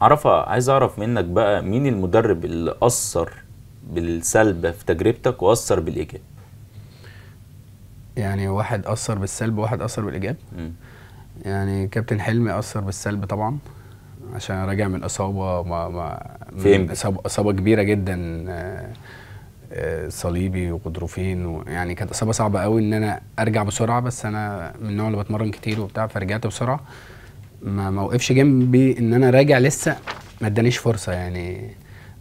عرفة عايز اعرف منك بقى مين المدرب اللي اثر بالسلب في تجربتك واثر بالايجاب يعني واحد اثر بالسلب وواحد اثر بالايجاب يعني كابتن حلمي اثر بالسلب طبعا عشان راجع من اصابه ما ما فين اصابه كبيره جدا آه، آه، صليبي وغضروفين ويعني كانت اصابه صعبه قوي ان انا ارجع بسرعه بس انا من النوع اللي بتمرن كتير وبتاع فرجعت بسرعه ما وقفش جنبي ان انا راجع لسه ما ادانيش فرصه يعني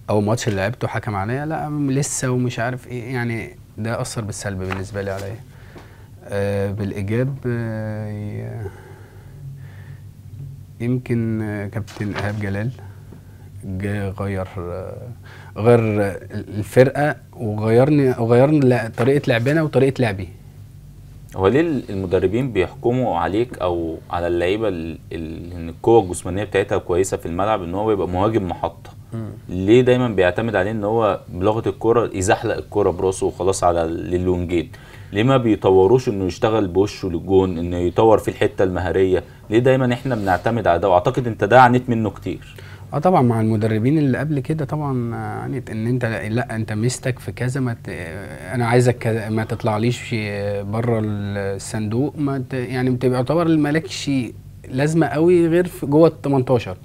اول ماتش اللي لعبته حكم عليا لا لسه ومش عارف ايه يعني ده اثر بالسلب بالنسبه لي عليا آه، بالايجاب آه، يمكن آه، كابتن ايهاب جلال جه غير غير الفرقه وغيرني وغيرني طريقه لعبنا وطريقه لعبي هو ليه المدربين بيحكموا عليك او على اللعيبه ان القوه الجسمانيه بتاعتها كويسه في الملعب ان هو يبقى مهاجم محطه ليه دايما بيعتمد عليه ان هو بلغه الكره يزحلق الكره براسه وخلاص على اللونجين ليه ما بيطوروش انه يشتغل بوشه للجون انه يطور في الحته المهاريه ليه دايما احنا بنعتمد على ده واعتقد انت ده عانيت منه كتير اه طبعا مع المدربين اللي قبل كده طبعا آه، يعني ان انت لا انت مستك في كذا ما ت... انا عايزك ما تطلعليش بره الصندوق ما ت... يعني بتبقى يعتبر مالكش لازمه قوي غير في جوه ال 18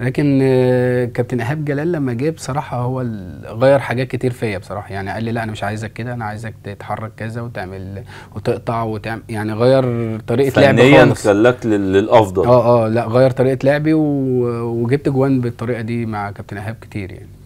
لكن آه، كابتن ايهاب جلال لما جه بصراحه هو غير حاجات كتير فيا بصراحه يعني قال لي لا انا مش عايزك كده انا عايزك تتحرك كذا وتعمل وتقطع وتعمل يعني غير طريقه لعبي خالص فنيا خلاك للافضل اه اه لا غير طريقه لعبي وجبت جوان بالطريقه دي مع كابتن ايهاب كتير يعني